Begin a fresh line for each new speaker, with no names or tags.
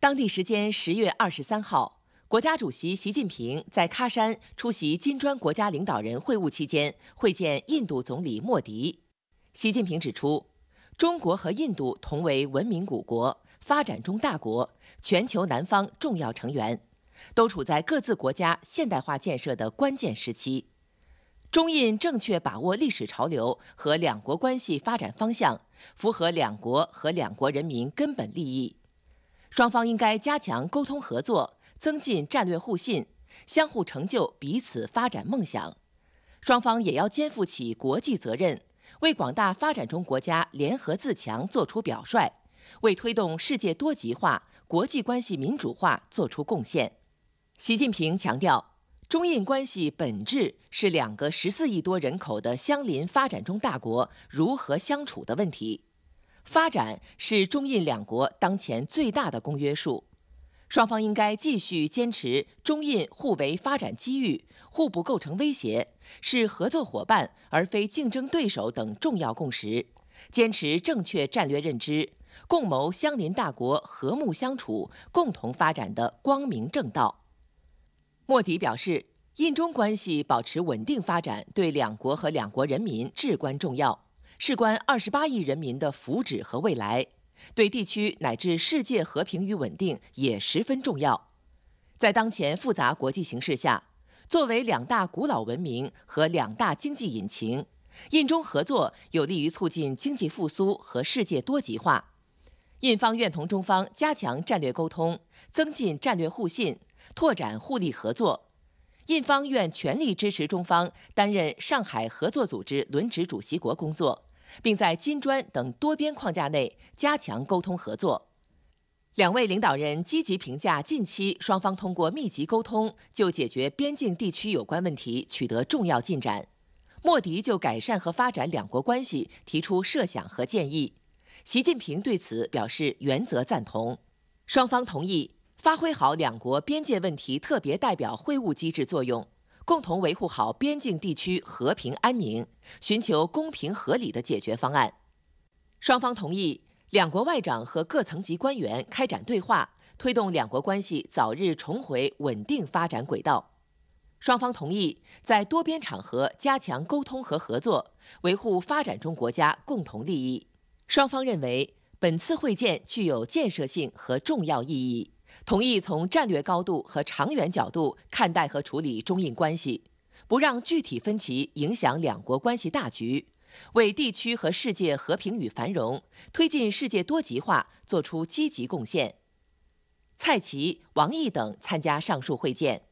当地时间十月二十三号，国家主席习近平在喀山出席金砖国家领导人会晤期间会见印度总理莫迪。习近平指出，中国和印度同为文明古国、发展中大国、全球南方重要成员，都处在各自国家现代化建设的关键时期。中印正确把握历史潮流和两国关系发展方向，符合两国和两国人民根本利益。双方应该加强沟通合作，增进战略互信，相互成就彼此发展梦想。双方也要肩负起国际责任，为广大发展中国家联合自强作出表率，为推动世界多极化、国际关系民主化作出贡献。习近平强调，中印关系本质是两个十四亿多人口的相邻发展中大国如何相处的问题。发展是中印两国当前最大的公约数，双方应该继续坚持中印互为发展机遇、互不构成威胁，是合作伙伴而非竞争对手等重要共识，坚持正确战略认知，共谋相邻大国和睦相处、共同发展的光明正道。莫迪表示，印中关系保持稳定发展对两国和两国人民至关重要。事关二十八亿人民的福祉和未来，对地区乃至世界和平与稳定也十分重要。在当前复杂国际形势下，作为两大古老文明和两大经济引擎，印中合作有利于促进经济复苏和世界多极化。印方愿同中方加强战略沟通，增进战略互信，拓展互利合作。印方愿全力支持中方担任上海合作组织轮值主席国工作。并在金砖等多边框架内加强沟通合作。两位领导人积极评价近期双方通过密集沟通就解决边境地区有关问题取得重要进展。莫迪就改善和发展两国关系提出设想和建议，习近平对此表示原则赞同。双方同意发挥好两国边界问题特别代表会晤机制作用。共同维护好边境地区和平安宁，寻求公平合理的解决方案。双方同意两国外长和各层级官员开展对话，推动两国关系早日重回稳定发展轨道。双方同意在多边场合加强沟通和合作，维护发展中国家共同利益。双方认为，本次会见具有建设性和重要意义。同意从战略高度和长远角度看待和处理中印关系，不让具体分歧影响两国关系大局，为地区和世界和平与繁荣、推进世界多极化做出积极贡献。蔡奇、王毅等参加上述会见。